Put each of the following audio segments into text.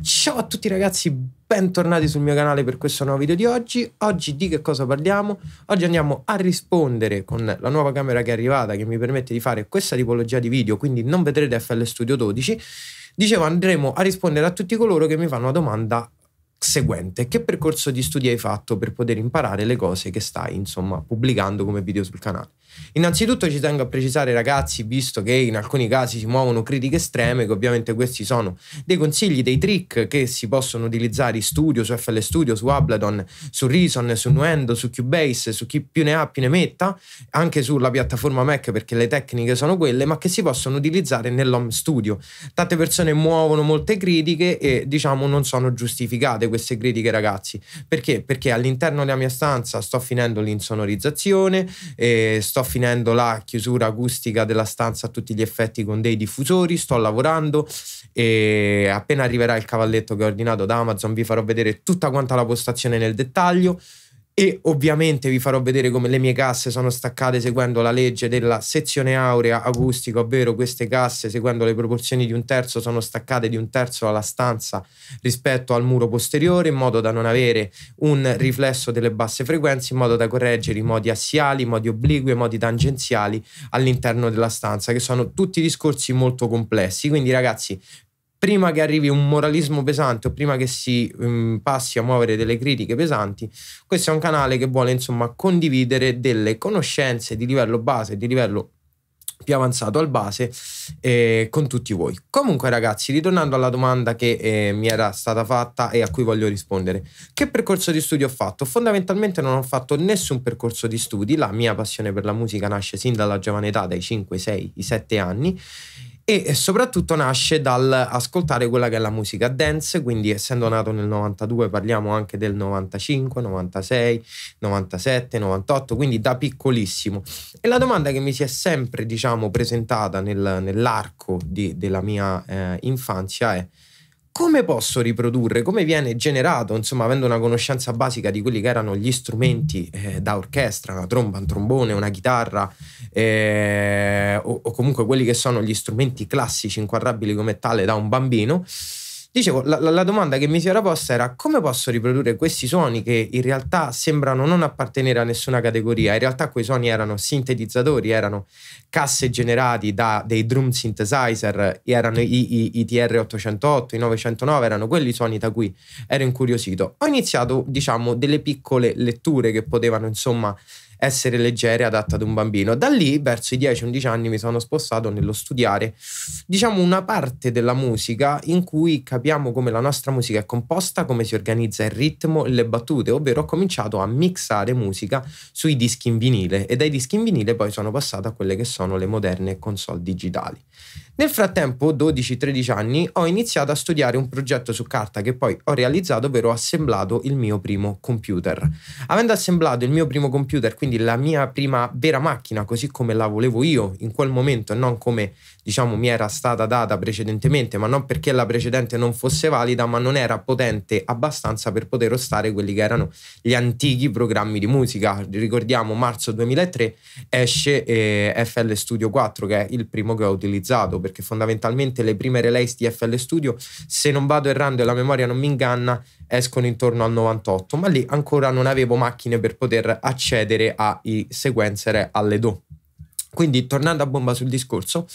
Ciao a tutti ragazzi, bentornati sul mio canale per questo nuovo video di oggi. Oggi di che cosa parliamo? Oggi andiamo a rispondere con la nuova camera che è arrivata che mi permette di fare questa tipologia di video, quindi non vedrete FL Studio 12. Dicevo andremo a rispondere a tutti coloro che mi fanno la domanda seguente, che percorso di studi hai fatto per poter imparare le cose che stai insomma pubblicando come video sul canale. Innanzitutto ci tengo a precisare ragazzi, visto che in alcuni casi si muovono critiche estreme, che ovviamente questi sono dei consigli, dei trick che si possono utilizzare in studio, su FL Studio, su Ableton, su Reason, su Nuendo, su Cubase, su chi più ne ha più ne metta, anche sulla piattaforma Mac perché le tecniche sono quelle, ma che si possono utilizzare nell'home studio. Tante persone muovono molte critiche e diciamo non sono giustificate queste critiche ragazzi. Perché? Perché all'interno della mia stanza sto finendo l'insonorizzazione, eh, sto sto finendo la chiusura acustica della stanza a tutti gli effetti con dei diffusori, sto lavorando e appena arriverà il cavalletto che ho ordinato da Amazon vi farò vedere tutta quanta la postazione nel dettaglio e ovviamente vi farò vedere come le mie casse sono staccate seguendo la legge della sezione aurea acustica, ovvero queste casse seguendo le proporzioni di un terzo sono staccate di un terzo alla stanza rispetto al muro posteriore in modo da non avere un riflesso delle basse frequenze in modo da correggere i modi assiali, i modi obliqui, i modi tangenziali all'interno della stanza che sono tutti discorsi molto complessi. Quindi ragazzi prima che arrivi un moralismo pesante o prima che si um, passi a muovere delle critiche pesanti, questo è un canale che vuole insomma condividere delle conoscenze di livello base, di livello più avanzato al base eh, con tutti voi. Comunque ragazzi, ritornando alla domanda che eh, mi era stata fatta e a cui voglio rispondere, che percorso di studio ho fatto? Fondamentalmente non ho fatto nessun percorso di studi, la mia passione per la musica nasce sin dalla giovane età, dai 5, 6, 7 anni e eh, soprattutto nasce dall'ascoltare quella che è la musica dance, quindi essendo nato nel 92 parliamo anche del 95, 96, 97, 98, quindi da piccolissimo. E la domanda che mi si è sempre diciamo, presentata nel, nell'arco di, della mia eh, infanzia è come posso riprodurre, come viene generato, insomma, avendo una conoscenza basica di quelli che erano gli strumenti mm. eh, da orchestra, una tromba, un trombone, una chitarra, eh, o, o comunque quelli che sono gli strumenti classici inquadrabili come tale da un bambino Dicevo, la, la, domanda che mi si era posta era come posso riprodurre questi suoni che in realtà sembrano non appartenere a nessuna categoria. In realtà quei suoni erano sintetizzatori, erano casse generati da dei drum synthesizer, erano i, i, i TR-808, i 909, erano quelli i suoni da cui ero incuriosito. Ho iniziato, diciamo, delle piccole letture che potevano, insomma, essere leggera e adatta ad un bambino. Da lì, verso i 10-11 anni, mi sono spostato nello studiare, diciamo, una parte della musica in cui capiamo come la nostra musica è composta, come si organizza il ritmo e le battute, ovvero ho cominciato a mixare musica sui dischi in vinile e dai dischi in vinile poi sono passato a quelle che sono le moderne console digitali. Nel frattempo, 12-13 anni, ho iniziato a studiare un progetto su carta che poi ho realizzato, ovvero ho assemblato il mio primo computer. Avendo assemblato il mio primo computer, quindi la mia prima vera macchina, così come la volevo io in quel momento e non come diciamo, mi era stata data precedentemente, ma non perché la precedente non fosse valida, ma non era potente abbastanza per poter ostare quelli che erano gli antichi programmi di musica. Ricordiamo marzo 2003 esce eh, FL Studio 4, che è il primo che ho utilizzato, perché fondamentalmente le prime release di FL Studio, se non vado errando e la memoria non mi inganna, escono intorno al 98, ma lì ancora non avevo macchine per poter accedere ai sequencer alle Do. Quindi tornando a bomba sul discorso,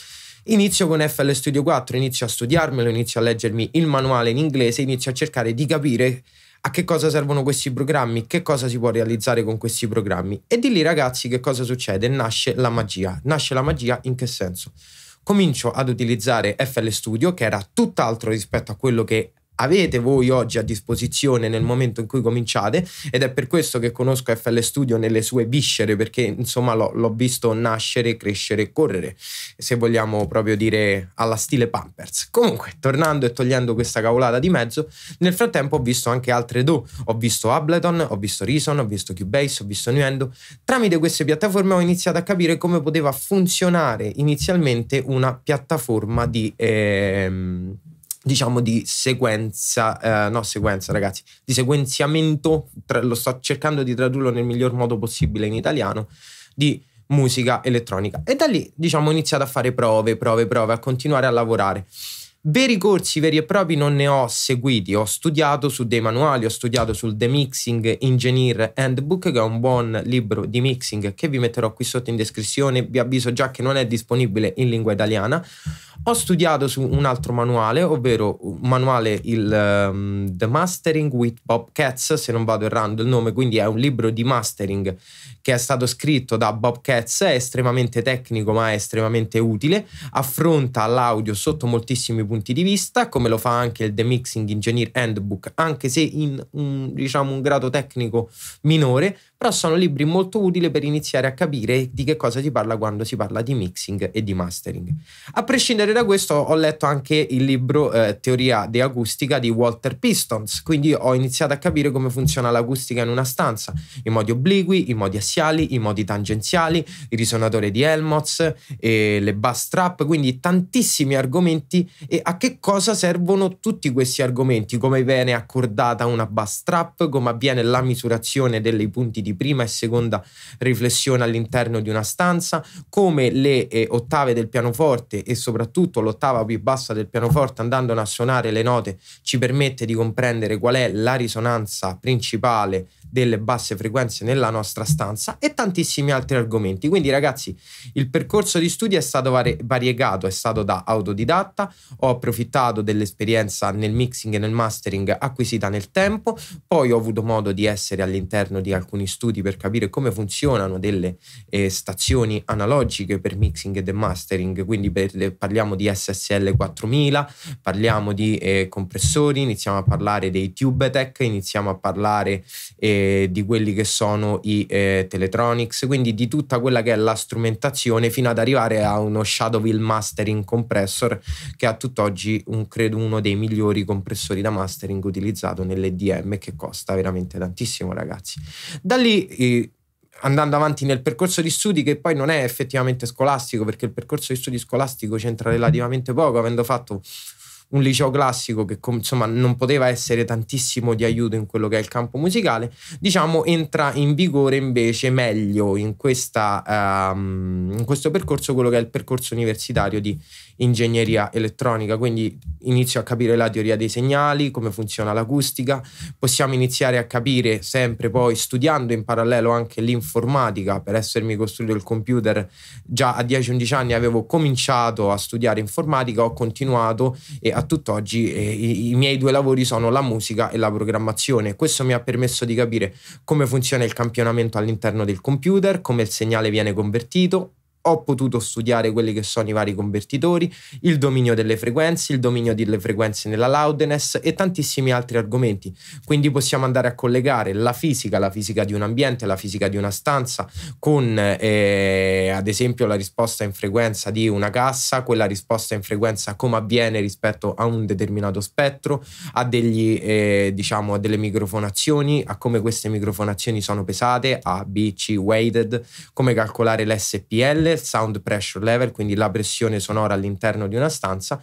Inizio con FL Studio 4, inizio a studiarmelo, inizio a leggermi il manuale in inglese, inizio a cercare di capire a che cosa servono questi programmi, che cosa si può realizzare con questi programmi. E di lì ragazzi che cosa succede? Nasce la magia. Nasce la magia in che senso? Comincio ad utilizzare FL Studio che era tutt'altro rispetto a quello che avete voi oggi a disposizione nel momento in cui cominciate ed è per questo che conosco FL Studio nelle sue viscere perché insomma l'ho, l'ho visto nascere, crescere e correre se vogliamo proprio dire alla stile Pampers comunque tornando e togliendo questa cavolata di mezzo nel frattempo ho visto anche altre do ho visto Ableton, ho visto Reason, ho visto Cubase, ho visto Nuendo tramite queste piattaforme ho iniziato a capire come poteva funzionare inizialmente una piattaforma di ehm, diciamo di sequenza, eh, no sequenza ragazzi, di sequenziamento, tra, lo sto cercando di tradurlo nel miglior modo possibile in italiano, di musica elettronica. E da lì diciamo ho iniziato a fare prove, prove, prove, a continuare a lavorare. Veri corsi veri e propri non ne ho seguiti, ho studiato su dei manuali, ho studiato sul The Mixing Engineer Handbook che è un buon libro di mixing che vi metterò qui sotto in descrizione, vi avviso già che non è disponibile in lingua italiana. Ho studiato su un altro manuale, ovvero un manuale il um, The Mastering with Bob Katz, se non vado errando il nome, quindi è un libro di mastering che è stato scritto da Bob Katz, è estremamente tecnico ma è estremamente utile, affronta l'audio sotto moltissimi punti di vista, come lo fa anche il The Mixing Engineer Handbook, anche se in un, diciamo, un grado tecnico minore, però sono libri molto utili per iniziare a capire di che cosa si parla quando si parla di mixing e di mastering. A prescindere da questo ho letto anche il libro eh, Teoria di acustica di Walter Pistons, quindi ho iniziato a capire come funziona l'acustica in una stanza, i modi obliqui, i modi assimilati, spaziali, i modi tangenziali, il risonatore di Helmholtz, le bass trap, quindi tantissimi argomenti e a che cosa servono tutti questi argomenti, come viene accordata una bass trap, come avviene la misurazione dei punti di prima e seconda riflessione all'interno di una stanza, come le eh, ottave del pianoforte e soprattutto l'ottava più bassa del pianoforte andando a suonare le note ci permette di comprendere qual è la risonanza principale delle basse frequenze nella nostra stanza e tantissimi altri argomenti. Quindi ragazzi, il percorso di studio è stato variegato, è stato da autodidatta, ho approfittato dell'esperienza nel mixing e nel mastering acquisita nel tempo, poi ho avuto modo di essere all'interno di alcuni studi per capire come funzionano delle eh, stazioni analogiche per mixing e mastering, quindi per, parliamo di SSL 4000, parliamo di eh, compressori, iniziamo a parlare dei TubeTech, iniziamo a parlare eh, eh, di quelli che sono i eh, Teletronics, quindi di tutta quella che è la strumentazione fino ad arrivare a uno Shadowville Mastering Compressor che a tutt'oggi un, credo uno dei migliori compressori da mastering utilizzato nell'EDM che costa veramente tantissimo ragazzi. Da lì... Eh, andando avanti nel percorso di studi che poi non è effettivamente scolastico perché il percorso di studi scolastico c'entra relativamente poco avendo fatto un liceo classico che insomma non poteva essere tantissimo di aiuto in quello che è il campo musicale, diciamo entra in vigore invece meglio in, questa, um, in questo percorso quello che è il percorso universitario di ingegneria elettronica, quindi inizio a capire la teoria dei segnali, come funziona l'acustica, possiamo iniziare a capire sempre poi studiando in parallelo anche l'informatica, per essermi costruito il computer già a 10-11 anni avevo cominciato a studiare informatica, ho continuato e a tutt'oggi eh, i, i miei due lavori sono la musica e la programmazione. Questo mi ha permesso di capire come funziona il campionamento all'interno del computer, come il segnale viene convertito, ho potuto studiare quelli che sono i vari convertitori, il dominio delle frequenze, il dominio delle frequenze nella loudness e tantissimi altri argomenti. Quindi possiamo andare a collegare la fisica, la fisica di un ambiente, la fisica di una stanza con eh, ad esempio la risposta in frequenza di una cassa, quella risposta in frequenza come avviene rispetto a un determinato spettro, a, degli, eh, diciamo, a delle microfonazioni, a come queste microfonazioni sono pesate, A, B, C, weighted, come calcolare l'SPL level, sound pressure level, quindi la pressione sonora all'interno di una stanza.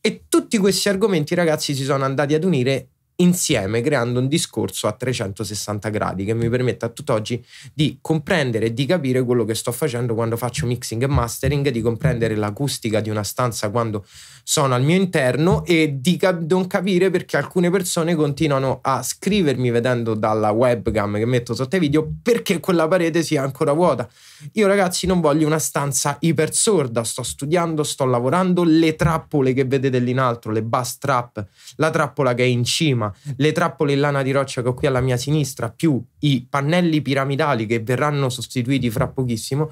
E tutti questi argomenti, ragazzi, si sono andati ad unire insieme creando un discorso a 360 gradi che mi permette a tutt'oggi di comprendere e di capire quello che sto facendo quando faccio mixing e mastering, di comprendere l'acustica di una stanza quando sono al mio interno e di cap- non capire perché alcune persone continuano a scrivermi vedendo dalla webcam che metto sotto i video perché quella parete sia ancora vuota. Io ragazzi non voglio una stanza ipersorda, sto studiando, sto lavorando, le trappole che vedete lì in alto, le bass trap, la trappola che è in cima, le trappole in lana di roccia che ho qui alla mia sinistra, più i pannelli piramidali che verranno sostituiti fra pochissimo,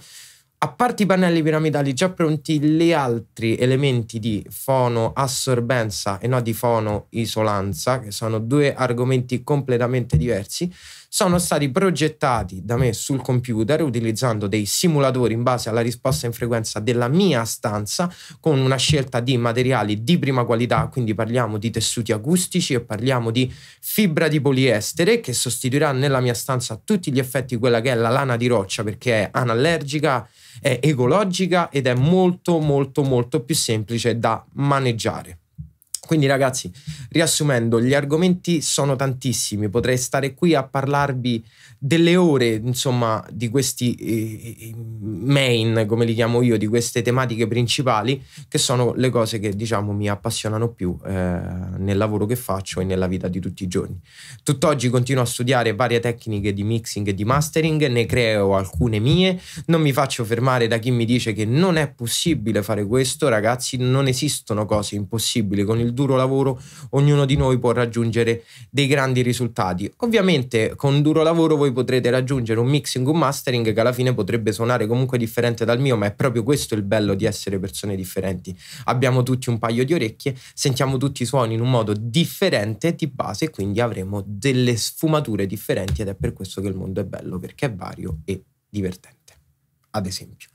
a parte i pannelli piramidali già pronti, gli altri elementi di fonoassorbenza e no di fono isolanza, che sono due argomenti completamente diversi, sono stati progettati da me sul computer utilizzando dei simulatori in base alla risposta in frequenza della mia stanza con una scelta di materiali di prima qualità, quindi parliamo di tessuti acustici e parliamo di fibra di poliestere che sostituirà nella mia stanza tutti gli effetti quella che è la lana di roccia perché è anallergica, è ecologica ed è molto molto molto più semplice da maneggiare. Quindi ragazzi, riassumendo, gli argomenti sono tantissimi, potrei stare qui a parlarvi delle ore, insomma, di questi eh, main, come li chiamo io, di queste tematiche principali, che sono le cose che, diciamo, mi appassionano più eh, nel lavoro che faccio e nella vita di tutti i giorni. Tutt'oggi continuo a studiare varie tecniche di mixing e di mastering, ne creo alcune mie, non mi faccio fermare da chi mi dice che non è possibile fare questo, ragazzi, non esistono cose impossibili con il duro lavoro ognuno di noi può raggiungere dei grandi risultati. Ovviamente con duro lavoro voi potrete raggiungere un mixing, un mastering che alla fine potrebbe suonare comunque differente dal mio, ma è proprio questo il bello di essere persone differenti. Abbiamo tutti un paio di orecchie, sentiamo tutti i suoni in un modo differente di base e quindi avremo delle sfumature differenti ed è per questo che il mondo è bello, perché è vario e divertente. Ad esempio.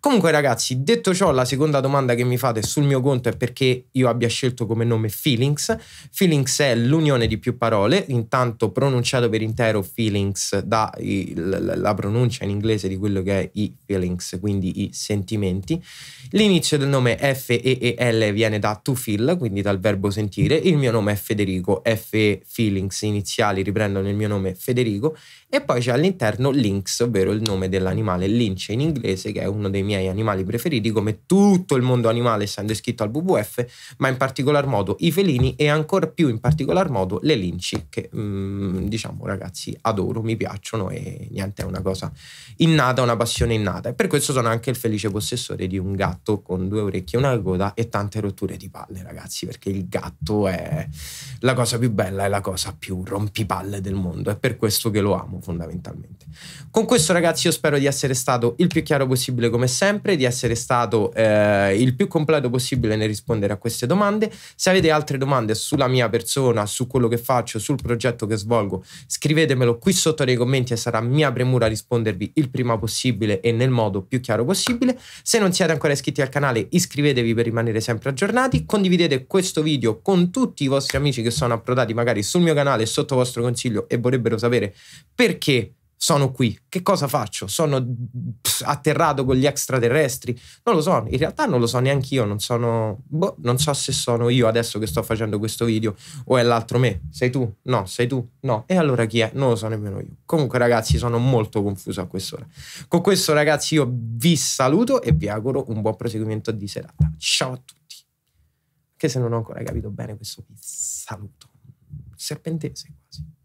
Comunque, ragazzi, detto ciò, la seconda domanda che mi fate sul mio conto è perché io abbia scelto come nome Feelings. Feelings è l'unione di più parole, intanto pronunciato per intero Feelings dà la pronuncia in inglese di quello che è i feelings, quindi i sentimenti. L'inizio del nome F-E-E-L viene da to feel, quindi dal verbo sentire. Il mio nome è Federico, F Feelings iniziali riprendono il mio nome Federico e poi c'è all'interno Lynx, ovvero il nome dell'animale lince in inglese che è uno dei miei animali preferiti, come tutto il mondo animale essendo iscritto al WWF, ma in particolar modo i felini e ancor più in particolar modo le linci, che mm, diciamo ragazzi adoro, mi piacciono e niente, è una cosa innata, una passione innata. E per questo sono anche il felice possessore di un gatto con due orecchie, una coda e tante rotture di palle, ragazzi, perché il gatto è la cosa più bella, è la cosa più rompipalle del mondo, è per questo che lo amo fondamentalmente. Con questo ragazzi io spero di essere stato il più chiaro possibile come sempre sempre di essere stato eh, il più completo possibile nel rispondere a queste domande. Se avete altre domande sulla mia persona, su quello che faccio, sul progetto che svolgo, scrivetemelo qui sotto nei commenti e sarà mia premura rispondervi il prima possibile e nel modo più chiaro possibile. Se non siete ancora iscritti al canale, iscrivetevi per rimanere sempre aggiornati. Condividete questo video con tutti i vostri amici che sono approdati magari sul mio canale sotto vostro consiglio e vorrebbero sapere perché sono qui. Che cosa faccio? Sono atterrato con gli extraterrestri? Non lo so, in realtà non lo so neanche io, non sono... Boh, non so se sono io adesso che sto facendo questo video o è l'altro me. Sei tu? No, sei tu? No. E allora chi è? Non lo so nemmeno io. Comunque ragazzi, sono molto confuso a quest'ora. Con questo ragazzi io vi saluto e vi auguro un buon proseguimento di serata. Ciao a tutti. Anche se non ho ancora capito bene questo vi saluto. Serpentese quasi.